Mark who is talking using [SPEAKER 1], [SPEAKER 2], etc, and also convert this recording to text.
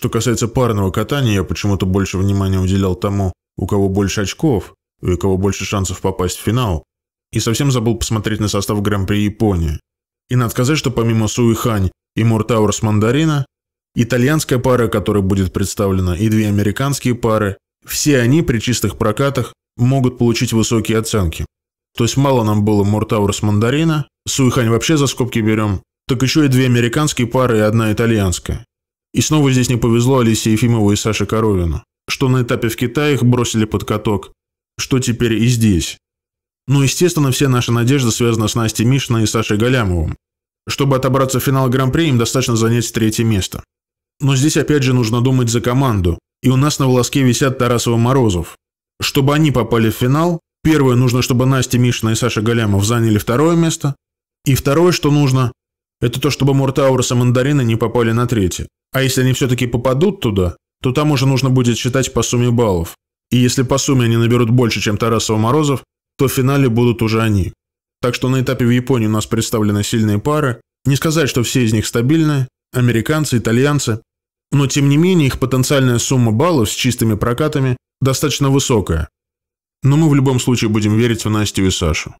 [SPEAKER 1] Что касается парного катания, я почему-то больше внимания уделял тому, у кого больше очков, и у кого больше шансов попасть в финал, и совсем забыл посмотреть на состав Гран-при Японии. И надо сказать, что помимо Суихань и Муртаурс Мандарина, итальянская пара, которая будет представлена, и две американские пары, все они при чистых прокатах могут получить высокие оценки. То есть мало нам было Муртаурс Мандарина, Суихань вообще за скобки берем, так еще и две американские пары и одна итальянская. И снова здесь не повезло Алисе Ефимову и Саше Коровину. Что на этапе в Китае их бросили под каток, что теперь и здесь. Но, ну, естественно, все наши надежды связаны с Настей Мишиной и Сашей Галямовым. Чтобы отобраться в финал Гран-при, им достаточно занять третье место. Но здесь опять же нужно думать за команду. И у нас на волоске висят тарасова Морозов. Чтобы они попали в финал, первое нужно, чтобы Настя Мишина и Саша Галямов заняли второе место. И второе, что нужно, это то, чтобы Муртауруса мандарины не попали на третье. А если они все-таки попадут туда, то там уже нужно будет считать по сумме баллов. И если по сумме они наберут больше, чем Тарасова-Морозов, то в финале будут уже они. Так что на этапе в Японии у нас представлены сильные пары. Не сказать, что все из них стабильны – Американцы, итальянцы. Но тем не менее их потенциальная сумма баллов с чистыми прокатами достаточно высокая. Но мы в любом случае будем верить в Настю и Сашу.